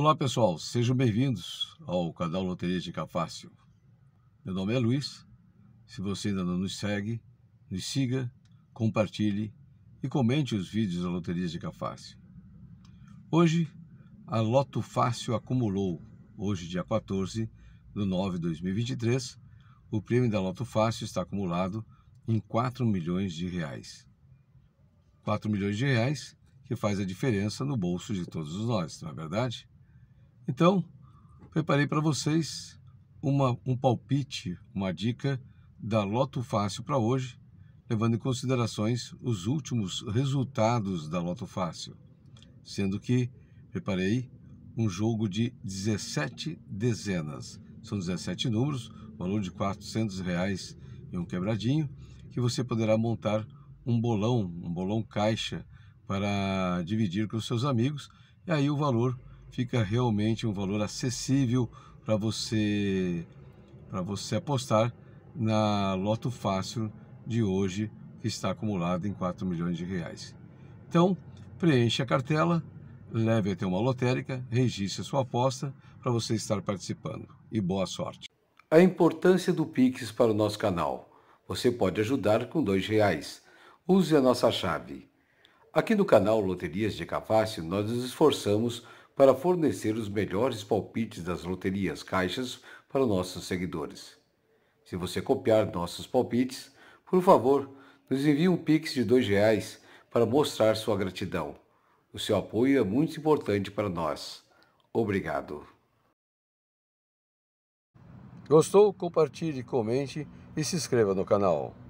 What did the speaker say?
Olá pessoal, sejam bem-vindos ao canal Loteria de Cafácio. Meu nome é Luiz. Se você ainda não nos segue, nos siga, compartilhe e comente os vídeos da Loteria de Cafácio. Hoje, a Loto Fácil acumulou, hoje dia 14 de 9 de 2023, o prêmio da Loto Fácil está acumulado em 4 milhões de reais. 4 milhões de reais que faz a diferença no bolso de todos nós, não é verdade? Então, preparei para vocês uma, um palpite, uma dica da Loto Fácil para hoje, levando em considerações os últimos resultados da Loto Fácil, sendo que preparei um jogo de 17 dezenas. São 17 números, valor de R$ reais e um quebradinho, que você poderá montar um bolão, um bolão caixa para dividir com seus amigos, e aí o valor fica realmente um valor acessível para você para você apostar na Loto Fácil de hoje, que está acumulada em 4 milhões de reais. Então, preencha a cartela, leve até uma lotérica, registre a sua aposta para você estar participando. E boa sorte! A importância do Pix para o nosso canal. Você pode ajudar com R$ reais. Use a nossa chave. Aqui no canal Loterias de Cafácio, nós nos esforçamos para fornecer os melhores palpites das loterias caixas para nossos seguidores. Se você copiar nossos palpites, por favor, nos envie um pix de R$ reais para mostrar sua gratidão. O seu apoio é muito importante para nós. Obrigado. Gostou? Compartilhe, comente e se inscreva no canal.